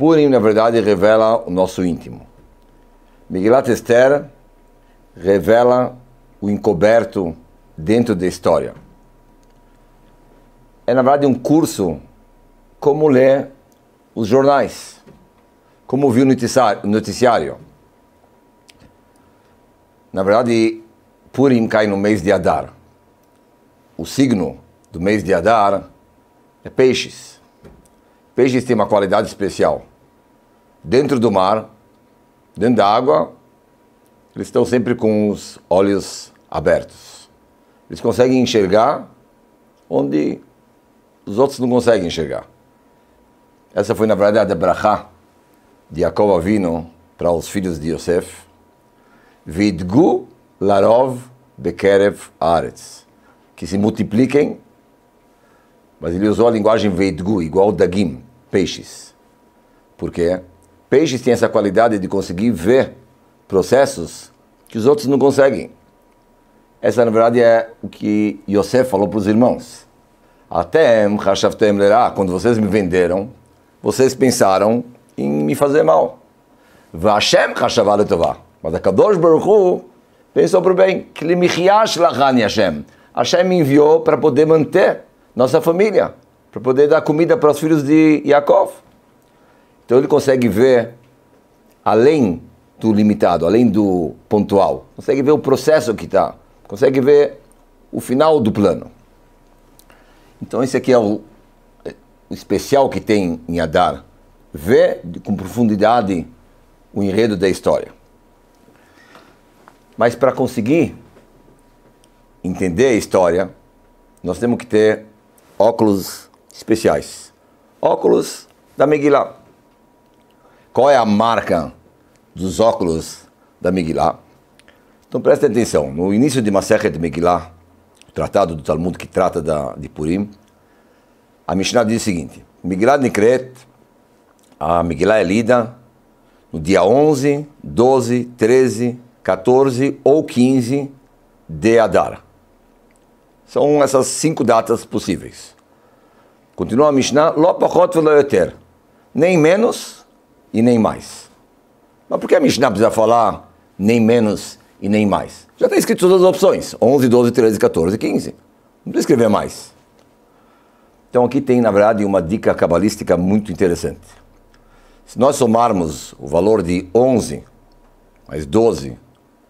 Purim, na verdade, revela o nosso íntimo. Miguelat Esther revela o encoberto dentro da história. É, na verdade, um curso como ler os jornais, como viu o noticiário. Na verdade, Purim cai no mês de Adar. O signo do mês de Adar é peixes. Peixes tem uma qualidade especial dentro do mar, dentro da água, eles estão sempre com os olhos abertos. Eles conseguem enxergar onde os outros não conseguem enxergar. Essa foi, na verdade, a brachá de Jacob Avino para os filhos de Yosef. Vidgu larov bekerev aretz. Que se multipliquem, mas ele usou a linguagem veidgu, igual dagim, peixes. Por quê? Peixes tem essa qualidade de conseguir ver processos que os outros não conseguem. Essa, na verdade, é o que Yosef falou para os irmãos. Até ah, quando vocês me venderam, vocês pensaram em me fazer mal. Vashem Mas a Kadosh Baruch Hu pensou para o bem. Hashem. Hashem me enviou para poder manter nossa família, para poder dar comida para os filhos de Yaakov. Então ele consegue ver além do limitado, além do pontual. Consegue ver o processo que está. Consegue ver o final do plano. Então esse aqui é o, é, o especial que tem em Adar. Ver com profundidade o enredo da história. Mas para conseguir entender a história, nós temos que ter óculos especiais. Óculos da Megillah qual é a marca dos óculos da Megillah. Então preste atenção, no início de Maseret Megillah, o tratado do Talmud que trata da, de Purim, a Mishnah diz o seguinte, Megillah Nikret, a Megillah é lida no dia 11, 12, 13, 14 ou 15 de Adar. São essas cinco datas possíveis. Continua a Mishnah, Lopachot Veloyoter, nem menos e nem mais. Mas por que a Mishnah precisa falar nem menos e nem mais? Já está escrito todas as opções: 11, 12, 13, 14, 15. Não precisa escrever mais. Então aqui tem, na verdade, uma dica cabalística muito interessante. Se nós somarmos o valor de 11, mais 12,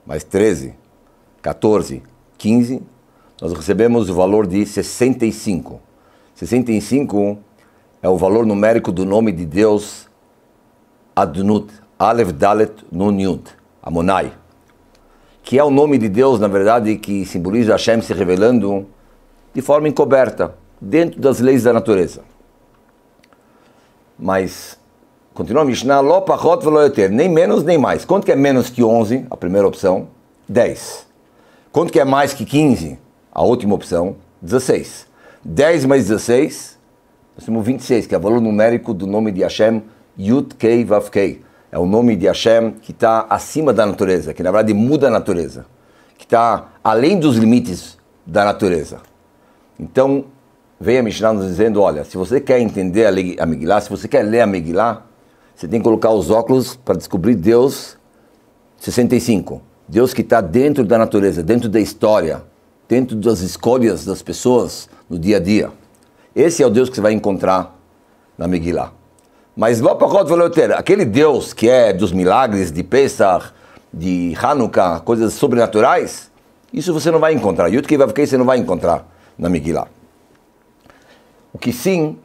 mais 13, 14, 15, nós recebemos o valor de 65. 65 é o valor numérico do nome de Deus Adnut, Alef Dalet Nun Yud, Amonai, que é o nome de Deus, na verdade, que simboliza Hashem se revelando de forma encoberta, dentro das leis da natureza. Mas, continua a Mishnah, Lo Pachot nem menos nem mais. Quanto que é menos que 11, a primeira opção? 10. Quanto que é mais que 15? A última opção, 16. 10 mais 16, nós temos 26, que é o valor numérico do nome de Hashem, Yud-Kei Vav-Kei. É o nome de Hashem que está acima da natureza, que na verdade muda a natureza, que está além dos limites da natureza. Então, vem a Mishnah nos dizendo: olha, se você quer entender a Megillah, se você quer ler a Megillah, você tem que colocar os óculos para descobrir Deus 65. Deus que está dentro da natureza, dentro da história, dentro das escolhas das pessoas no dia a dia. Esse é o Deus que você vai encontrar na Megillah. Mas aquele Deus que é dos milagres de Pesach, de Hanukkah, coisas sobrenaturais, isso você não vai encontrar. Yudkei Vavkei você não vai encontrar na Megillah. O que sim,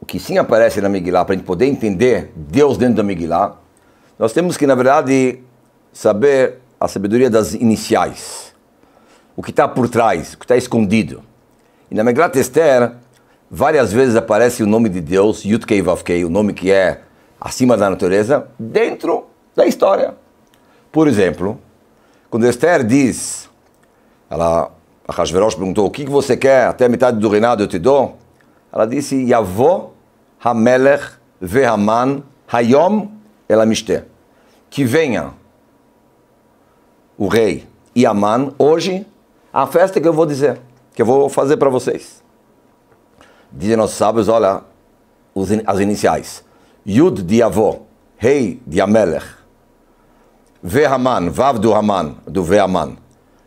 o que sim aparece na Megillah, para a gente poder entender Deus dentro da Megillah, nós temos que, na verdade, saber a sabedoria das iniciais. O que está por trás, o que está escondido. E na Megillah Esther, várias vezes aparece o nome de Deus, Yutkei o nome que é acima da natureza, dentro da história. Por exemplo, quando Esther diz, ela, a Hashverosh perguntou, o que você quer até a metade do reinado eu te dou? Ela disse, Yavó Hamelech Vehaman Hayom Elamishte. Que venha o rei e Aman hoje a festa que eu vou dizer, que eu vou fazer para vocês. Dizem nossos sábios, olha, as iniciais. Yud de avô, rei de Amelech. Vehaman, Vav do Haman, do Vehaman.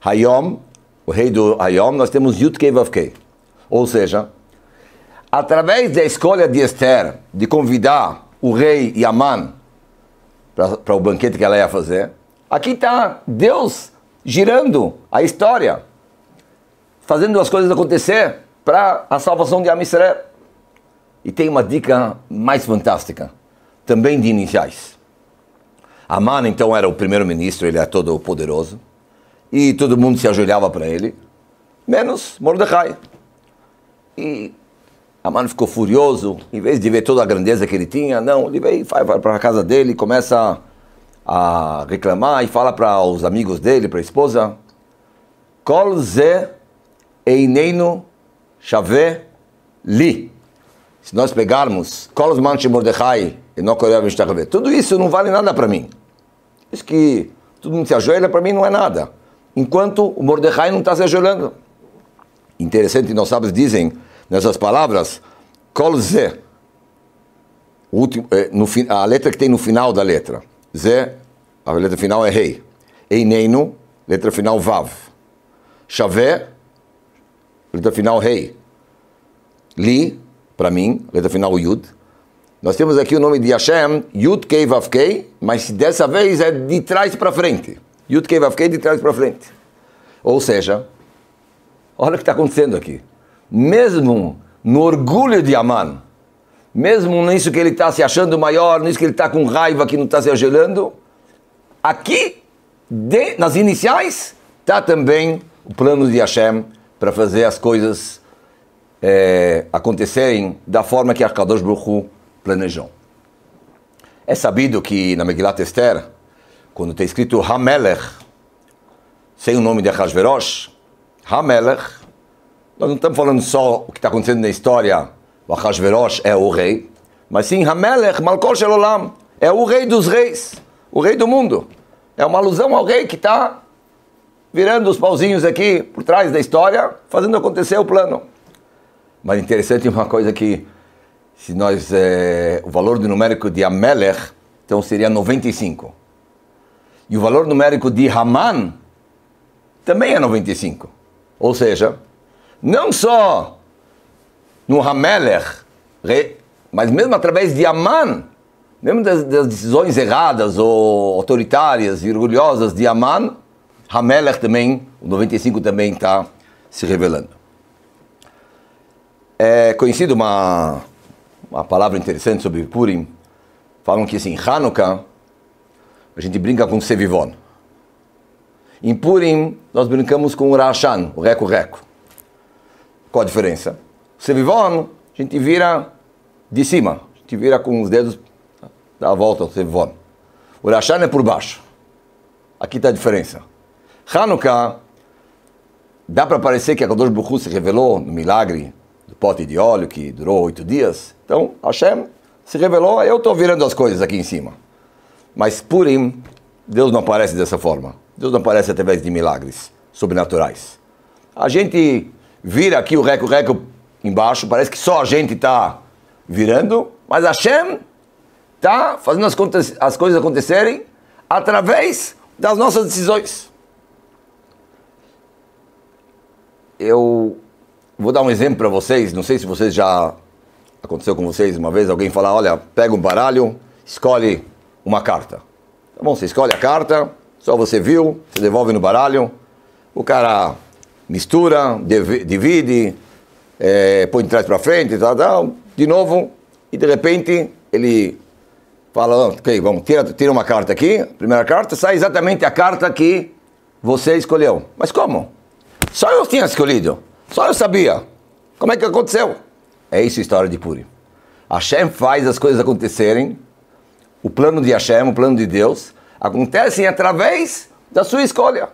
Hayom, o rei do Hayom, nós temos Yud Kei Kei. Ou seja, através da escolha de Esther de convidar o rei Yaman para o banquete que ela ia fazer, aqui está Deus girando a história, fazendo as coisas acontecer para a salvação de Amisrael. E tem uma dica mais fantástica, também de iniciais. Aman então era o primeiro-ministro, ele é todo poderoso, e todo mundo se ajoelhava para ele, menos Mordecai. E Aman ficou furioso, em vez de ver toda a grandeza que ele tinha, não, ele veio vai, vai para a casa dele, começa a reclamar e fala para os amigos dele, para a esposa, Kol ze eineinu Shavé Li. Se nós pegarmos Kolosman Mordechai e Nokorev Mishtachavé, tudo isso não vale nada para mim. Isso que todo mundo se ajoelha, para mim não é nada. Enquanto o Mordecai não está se ajoelhando. Interessante, nós sabemos dizem nessas palavras, Kol Zé, eh, a letra que tem no final da letra. Zé, a letra final é Rei. Eineino, letra final Vav. Shavé, letra final rei. Li, para mim, letra final Yud. Nós temos aqui o nome de Hashem, Yud Kei mas dessa vez é de trás para frente. Yud Kei de trás para frente. Ou seja, olha o que está acontecendo aqui. Mesmo no orgulho de Aman, mesmo nisso que ele está se achando maior, nisso que ele está com raiva que não está se agelando, aqui, de, nas iniciais, está também o plano de Hashem para fazer as coisas é, acontecerem da forma que Akadosh Baruch planejou. É sabido que na Megillat Esther, quando está escrito Hamelech, sem o nome de Hashverosh, Hamelech, nós não estamos falando só o que está acontecendo na história, o Ahasverosh é o rei, mas sim Hamelech, Malkosh Elolam é o rei dos reis, o rei do mundo. É uma alusão ao rei que está virando os pauzinhos aqui por trás da história, fazendo acontecer o plano. Mas interessante uma coisa que, se nós. É, o valor numérico de Amelech, então seria 95. E o valor numérico de Haman também é 95. Ou seja, não só no Hamelech, mas mesmo através de Aman, mesmo das, das decisões erradas ou autoritárias e orgulhosas de Aman, Hamelech também, o 95 também está se revelando. É conhecido uma, uma palavra interessante sobre Purim. Falam que assim, Hanukkah, a gente brinca com Sevivon. Em Purim, nós brincamos com o Rashan, o reco-reco. Qual a diferença? Sevivon, a gente vira de cima, a gente vira com os dedos, dá a volta ao Sevivon. O Rashan é por baixo. Aqui está a diferença. Hanukkah, dá para parecer que a Kadosh Buhu se revelou no milagre do pote de óleo que durou oito dias. Então, Hashem se revelou, eu estou virando as coisas aqui em cima. Mas Purim, Deus não aparece dessa forma. Deus não aparece através de milagres sobrenaturais. A gente vira aqui o reco-reco embaixo, parece que só a gente está virando, mas Hashem está fazendo as, as coisas acontecerem através das nossas decisões. eu vou dar um exemplo para vocês, não sei se vocês já aconteceu com vocês uma vez alguém falar, olha, pega um baralho, escolhe uma carta. Tá bom, você escolhe a carta, só você viu, você devolve no baralho, o cara mistura, divide, é, põe de trás para frente, tá, de novo, e de repente ele fala, ok, vamos, tira, tira uma carta aqui, primeira carta, sai exatamente a carta que você escolheu. Mas como? Só eu tinha escolhido. Só eu sabia. Como é que aconteceu? É isso a história de Puri. Hashem faz as coisas acontecerem. O plano de Hashem, o plano de Deus, acontecem através da sua escolha.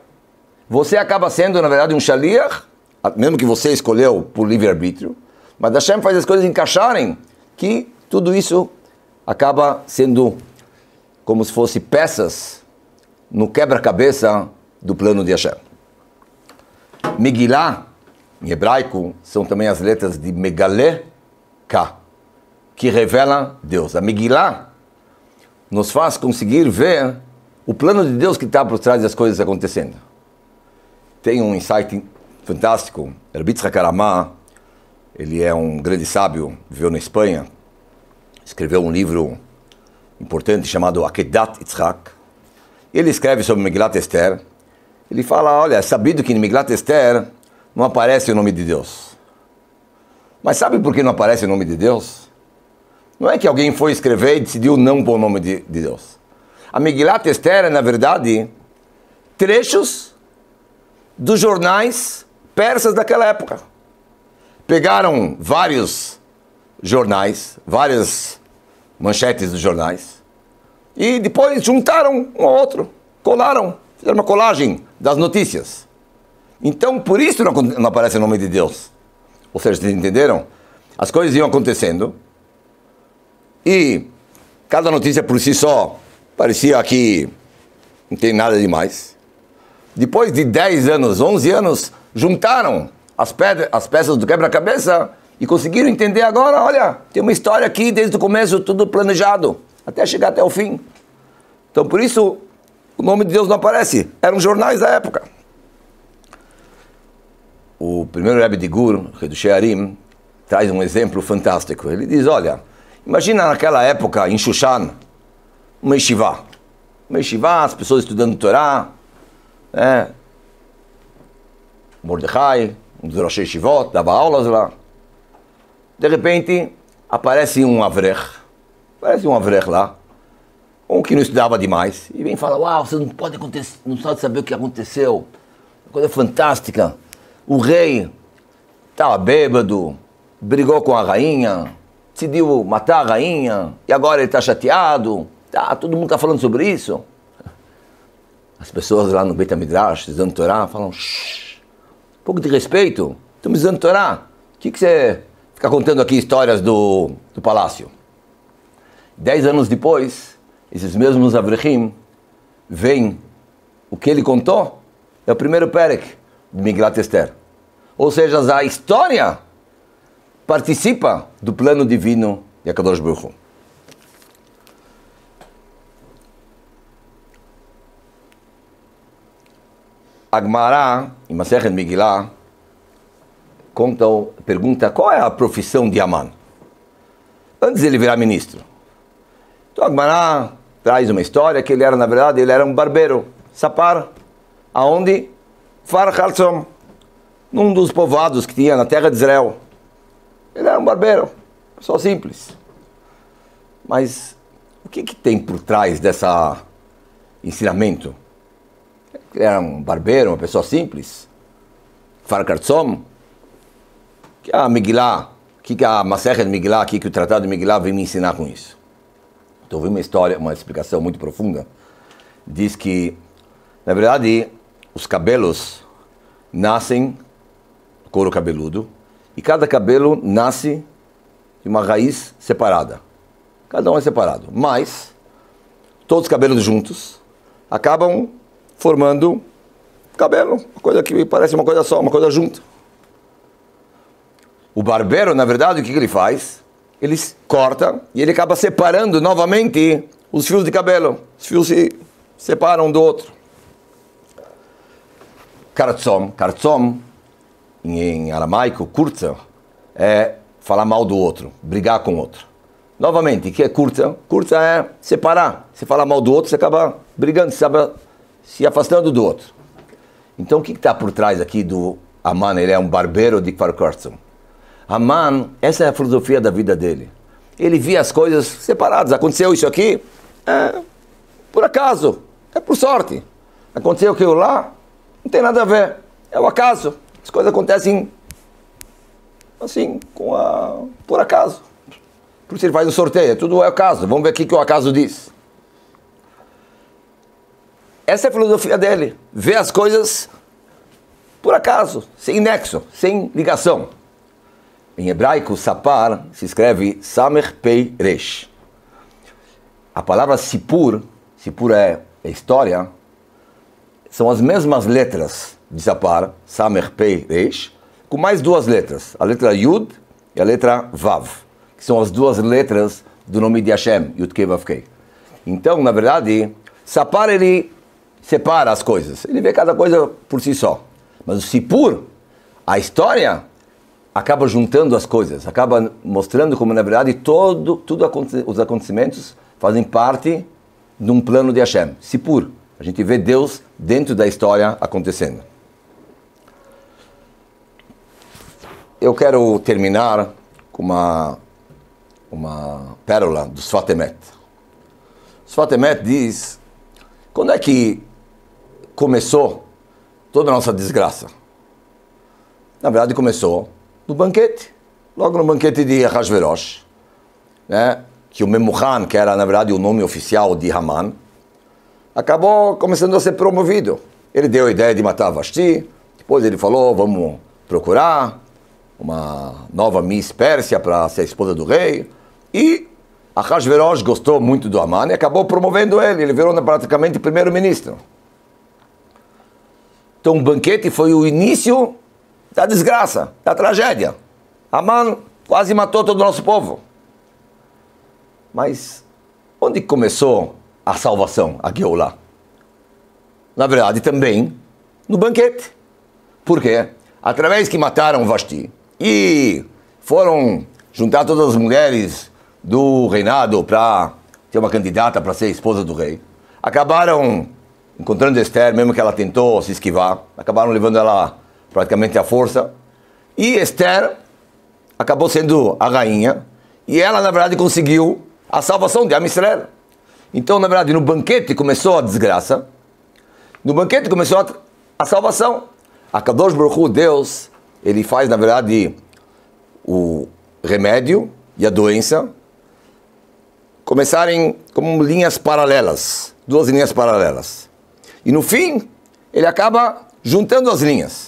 Você acaba sendo, na verdade, um shaliach, mesmo que você escolheu por livre-arbítrio, mas Hashem faz as coisas encaixarem, que tudo isso acaba sendo como se fosse peças no quebra-cabeça do plano de Hashem. Megilá, em hebraico, são também as letras de Megalé, que revela Deus. A Megilá nos faz conseguir ver o plano de Deus que está por trás das coisas acontecendo. Tem um insight fantástico. Herbitz Karamá, ele é um grande sábio, viveu na Espanha, escreveu um livro importante chamado Akedat Yitzhak. Ele escreve sobre Megilat Esther, ele fala: olha, sabido que em Miglatester não aparece o nome de Deus. Mas sabe por que não aparece o nome de Deus? Não é que alguém foi escrever e decidiu não pôr o nome de, de Deus. A Miglat Esther é, na verdade, trechos dos jornais persas daquela época. Pegaram vários jornais, várias manchetes dos jornais, e depois juntaram um ao outro, colaram, fizeram uma colagem das notícias. Então, por isso não, não aparece o nome de Deus. Ou seja, vocês entenderam? As coisas iam acontecendo e cada notícia por si só parecia que não tem nada demais. Depois de 10 anos, 11 anos, juntaram as, as peças do quebra-cabeça e conseguiram entender agora, olha, tem uma história aqui desde o começo, tudo planejado, até chegar até o fim. Então, por isso, o nome de Deus não aparece. Eram jornais da época. O primeiro Rebbe de Gur, do Shearim, traz um exemplo fantástico. Ele diz, olha, imagina naquela época em Shushan, uma yeshiva. Uma yeshiva, as pessoas estudando Torá, né? Mordecai, um dos Rosh Yeshivot, dava aulas lá. De repente, aparece um avrech. Aparece um avrech lá, ou que não estudava demais, e vem falar, uau, você não pode, acontecer, não sabe saber o que aconteceu, uma coisa fantástica, o rei estava bêbado, brigou com a rainha, decidiu matar a rainha, e agora ele está chateado, tá, todo mundo está falando sobre isso. As pessoas lá no Beit HaMidrash, dizendo Torá, falam, shh, um pouco de respeito, estamos dizendo Torá, o que, que você fica contando aqui histórias do, do palácio? Dez anos depois, esses mesmos Avrechim veem o que ele contou, é o primeiro Perek de Migrat Esther. Ou seja, a história participa do plano divino de Akadosh Baruch Agmará, em Masechet Megillah, conta, pergunta qual é a profissão de Aman. Antes ele virar ministro. Então Agmará traz uma história que ele era, na verdade, ele era um barbeiro, Sapar, aonde Far Hartzom, num dos povoados que tinha na terra de Israel. Ele era um barbeiro, só simples. Mas o que, que tem por trás dessa ensinamento? Ele era um barbeiro, uma pessoa simples. Far Hartzom, que a Migilá, que a Maserhet Migilá, que o Tratado de Miglá vem me ensinar com isso? Então, vi uma história, uma explicação muito profunda. Diz que, na verdade, os cabelos nascem, do couro cabeludo, e cada cabelo nasce de uma raiz separada. Cada um é separado. Mas, todos os cabelos juntos acabam formando cabelo, uma coisa que parece uma coisa só, uma coisa junta. O barbeiro, na verdade, o que ele faz? ele corta e ele acaba separando novamente os fios de cabelo. Os fios se separam um do outro. Kartzom. Kartzom, em aramaico, curta é falar mal do outro, brigar com o outro. Novamente, o que é curta? Curta é separar. Você fala mal do outro, você acaba brigando, você acaba se afastando do outro. Então, o que está por trás aqui do Aman? Ele é um barbeiro de Kfar Kartzom. Aman, essa é a filosofia da vida dele. Ele via as coisas separadas. Aconteceu isso aqui, é por acaso, é por sorte. Aconteceu aquilo lá, não tem nada a ver. É o acaso. As coisas acontecem assim, com a, por acaso. Por isso ele faz um sorteio, é tudo é acaso. Vamos ver o que, que o acaso diz. Essa é a filosofia dele. Ver as coisas por acaso, sem nexo, sem ligação. Em hebraico, sapar se escreve Samer Pei Resh. A palavra sipur, sipur é, é, história, são as mesmas letras de sapar, Samer Pei Resh, com mais duas letras, a letra Yud e a letra Vav, que são as duas letras do nome de Hashem, yud kevav kei. Então, na verdade, sapar ele separa as coisas, ele vê cada coisa por si só. Mas o sipur, a história, acaba juntando as coisas, acaba mostrando como, na verdade, todo, tudo os acontecimentos fazem parte de um plano de Hashem, Sipur. A gente vê Deus dentro da história acontecendo. Eu quero terminar com uma, uma pérola do Sfatemet. Sfatemet diz: quando é que começou toda a nossa desgraça? Na verdade, começou do banquete, logo no banquete de Arrasverosh, né, que o Memuhan, que era na verdade o nome oficial de Haman, acabou começando a ser promovido. Ele deu a ideia de matar Vashti, depois ele falou, vamos procurar uma nova Miss Pérsia para ser a esposa do rei, e Arrasverosh gostou muito do Haman e acabou promovendo ele, ele virou né, praticamente primeiro-ministro. Então o banquete foi o início da tá desgraça, da tá tragédia. Aman quase matou todo o nosso povo. Mas onde começou a salvação, a Geulá? Na verdade, também no banquete. Por quê? Através que mataram Vasti e foram juntar todas as mulheres do reinado para ter uma candidata para ser esposa do rei, acabaram encontrando Esther, mesmo que ela tentou se esquivar, acabaram levando ela praticamente a força. E Esther acabou sendo a rainha. E ela, na verdade, conseguiu a salvação de Amistrel. Então, na verdade, no banquete começou a desgraça. No banquete começou a, a salvação. A Kadosh Baruch Deus, ele faz, na verdade, o remédio e a doença começarem como linhas paralelas. Duas linhas paralelas. E no fim, ele acaba juntando as linhas.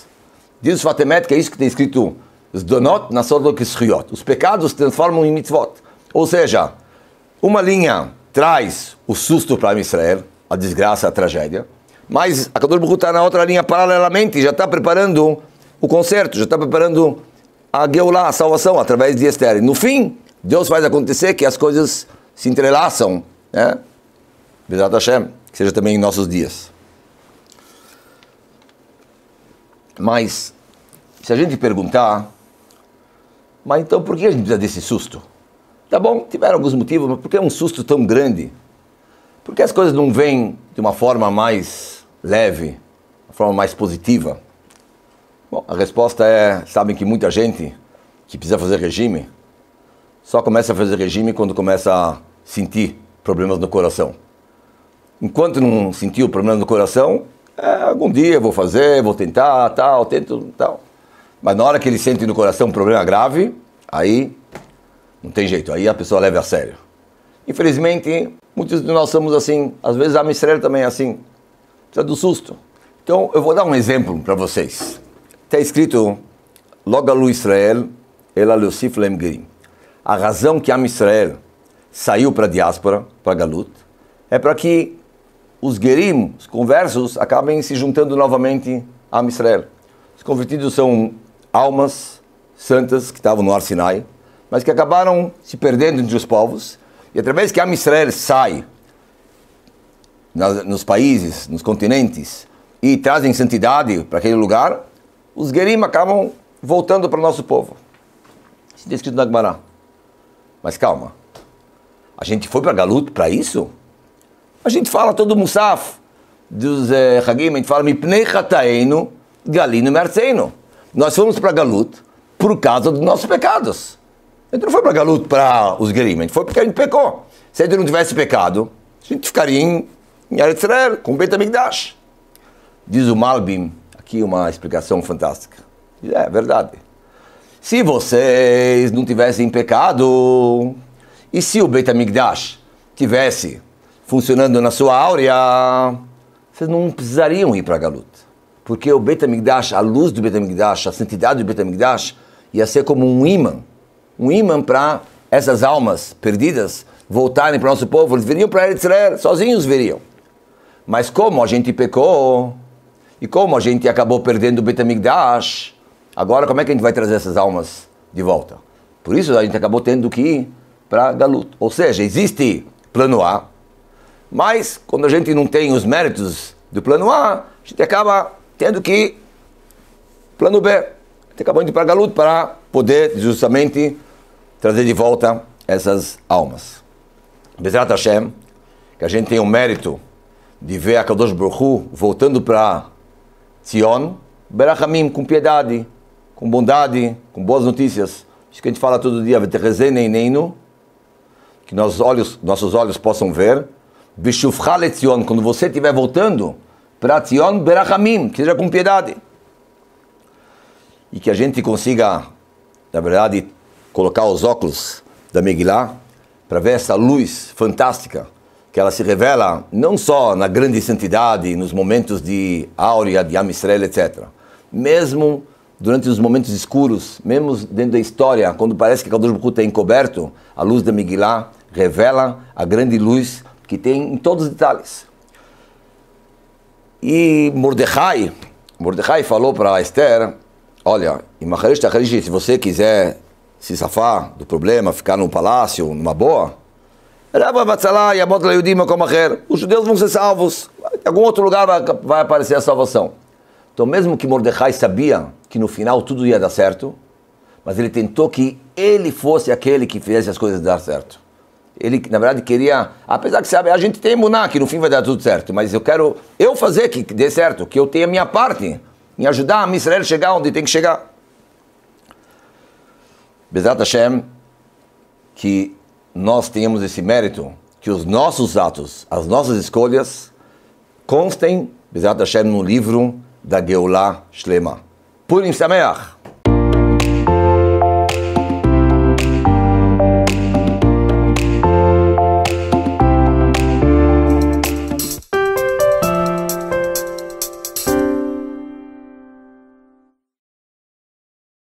Diz o Fatemet que é isso que tem escrito Zdonot Nasodok Sriot. Os pecados se transformam em mitzvot. Ou seja, uma linha traz o susto para Israel, a desgraça, a tragédia, mas a Kadosh está na outra linha paralelamente, já está preparando o conserto, já está preparando a Geulah, a salvação, através de Esther. no fim, Deus faz acontecer que as coisas se entrelaçam, né? Bezat Hashem, que seja também em nossos dias. Mas, se a gente perguntar, mas então por que a gente precisa desse susto? Tá bom, tiveram alguns motivos, mas por que um susto tão grande? Por que as coisas não vêm de uma forma mais leve, uma forma mais positiva? Bom, a resposta é: sabem que muita gente que precisa fazer regime só começa a fazer regime quando começa a sentir problemas no coração. Enquanto não sentiu problemas no coração, é, algum dia vou fazer, vou tentar, tal, tento, tal. Mas na hora que ele sente no coração um problema grave, aí não tem jeito, aí a pessoa leva a sério. Infelizmente, muitos de nós somos assim, às vezes a Mistrela também é assim, precisa do susto. Então, eu vou dar um exemplo para vocês. Está escrito, logo a Lu Israel, ela Leosif Lemgrim. A razão que a Israel saiu para a diáspora, para Galut, é para que os gerim, os conversos, acabem se juntando novamente a Israel. Os convertidos são almas santas que estavam no Ar Sinai, mas que acabaram se perdendo entre os povos. E através que a Israel sai nos países, nos continentes, e trazem santidade para aquele lugar, os gerim acabam voltando para o nosso povo. Isso está escrito na Gemara. Mas calma, a gente foi para Galuto para isso? A gente fala todo Musaf dos eh, Hagim, a gente fala Mipnei Hataenu Galino Merceino. Nós fomos para Galut por causa dos nossos pecados. A gente não foi para Galut para os Gerim, a gente foi porque a gente pecou. Se a gente não tivesse pecado, a gente ficaria em, em com Beit HaMikdash. Diz o Malbim, aqui uma explicação fantástica. É, é verdade. Se vocês não tivessem pecado, e se o Beit HaMikdash tivesse funcionando na sua áurea, vocês não precisariam ir para Galut. Porque o Betamigdash, a luz do Betamigdash, a santidade do Betamigdash ia ser como um imã. Um imã para essas almas perdidas voltarem para o nosso povo. Eles viriam para Israel, sozinhos viriam. Mas como a gente pecou, e como a gente acabou perdendo o Betamigdash, agora como é que a gente vai trazer essas almas de volta? Por isso a gente acabou tendo que ir para Galut. Ou seja, existe plano A, mas, quando a gente não tem os méritos do plano A, a gente acaba tendo que ir plano B. A gente acaba indo para Galuto para poder justamente trazer de volta essas almas. Bezerra Hashem, que a gente tem o mérito de ver a Kadosh Baruch voltando para Sion, Berachamim, com piedade, com bondade, com boas notícias. Isso que a gente fala todo dia, que nossos olhos, nossos olhos possam ver Vishufcha Letzion, quando você estiver voltando, para Tzion Berachamim, que seja com piedade. E que a gente consiga, na verdade, colocar os óculos da Megillah para ver essa luz fantástica que ela se revela não só na grande santidade, nos momentos de áurea, de Amistrel, etc. Mesmo durante os momentos escuros, mesmo dentro da história, quando parece que Kadosh Baruch está encoberto, a luz da Megillah revela a grande luz que tem em todos os detalhes. E Mordecai, Mordecai falou para Esther, olha, em Maharish se você quiser se safar do problema, ficar num palácio, numa boa, os judeus vão ser salvos, em algum outro lugar vai, vai aparecer a salvação. Então mesmo que Mordecai sabia que no final tudo ia dar certo, mas ele tentou que ele fosse aquele que fizesse as coisas dar certo. Ele, na verdade, queria. Apesar que, sabe, a gente tem Muná, que no fim vai dar tudo certo, mas eu quero eu fazer que dê certo, que eu tenha minha parte em ajudar a Israel chegar onde tem que chegar. Bezat Hashem, que nós tenhamos esse mérito, que os nossos atos, as nossas escolhas, constem, Bezat Hashem, no livro da Geulah Shlema. Purim Sameach.